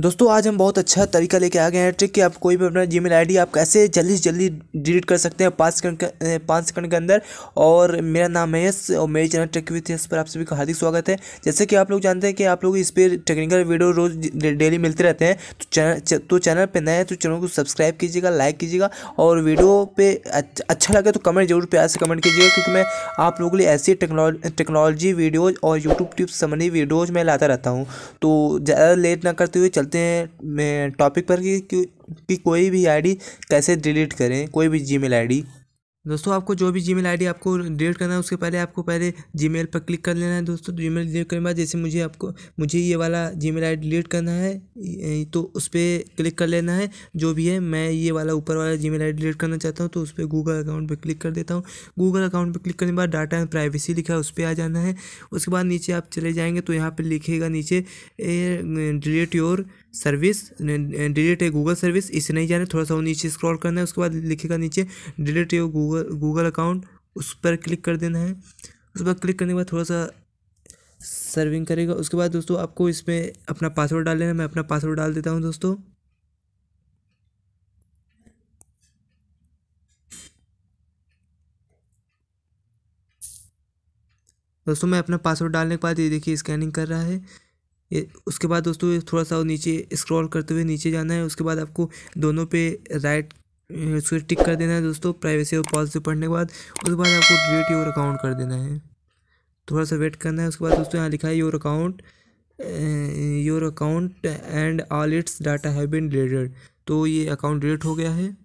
दोस्तों आज हम बहुत अच्छा तरीका लेके आ गए हैं ट्रिक कि आप कोई भी अपना जीमेल आईडी आप कैसे जल्दी से जल्दी डिलीट कर सकते हैं पाँच सेकंड पाँच सेकंड के अंदर और मेरा नाम है यश और मेरे चैनल ट्रिक विथ यस पर आप सभी का हार्दिक स्वागत है जैसे कि आप लोग जानते हैं कि आप लोग इस पर टेक्निकल वीडियो रोज़ डेली मिलते रहते हैं तो चैनल तो चैनल पर नए हैं तो चैनल को सब्सक्राइब कीजिएगा लाइक कीजिएगा और वीडियो पर अच्छा लगे तो कमेंट जरूर प्यार से कमेंट कीजिएगा क्योंकि मैं आप लोगों के लिए ऐसी टेक्नोलॉजी वीडियोज़ और यूट्यूब टिप्स संबंधी वीडियोज़ मैं लाता रहता हूँ तो ज़्यादा लेट ना करते हुए चलते हैं मैं टॉपिक पर कि, कि, कि कोई भी आईडी कैसे डिलीट करें कोई भी जीमेल आईडी दोस्तों आपको जो भी जीमेल आईडी आपको डिलीट करना है उसके पहले आपको पहले जीमेल पर क्लिक कर लेना है दोस्तों जीमेल डिलीट करने के बाद जैसे मुझे आपको मुझे ये वाला जीमेल आईडी डिलीट करना है तो उस पर क्लिक कर लेना है जो भी है मैं ये वाला ऊपर वाला जी मेल डिलीट करना चाहता हूँ तो उस पर गूगल अकाउंट पर क्लिक कर देता हूँ गूगल अकाउंट पर क्लिक करने के बाद डाटा एंड प्राइवेसी लिखा है उस पर आ जाना है उसके बाद नीचे आप चले जाएँगे तो यहाँ पर लिखेगा नीचे डिलीट योर सर्विस डिलीट है गूगल सर्विस इसे नहीं जाना थोड़ा सा वो नीचे स्क्रॉल करना है उसके बाद लिखेगा नीचे delete your Google Google account उस पर क्लिक कर देना है उस पर क्लिक करने के बाद थोड़ा सा सर्विंग करेगा उसके बाद दोस्तों आपको इसमें अपना पासवर्ड डाल लेना मैं अपना पासवर्ड डाल देता हूँ दोस्तों दोस्तों मैं अपना पासवर्ड डालने के बाद ये देखिए स्कैनिंग कर रहा है ये उसके बाद दोस्तों थोड़ा सा नीचे स्क्रॉल करते हुए नीचे जाना है उसके बाद आपको दोनों पे राइट उसको टिक कर देना है दोस्तों प्राइवेसी और पॉलिसी पढ़ने के बाद उसके बाद आपको डिलीट योर अकाउंट कर देना है थोड़ा सा वेट करना है उसके बाद दोस्तों यहाँ लिखा है your account your account and all its data have been deleted तो ये अकाउंट डिलीट हो गया है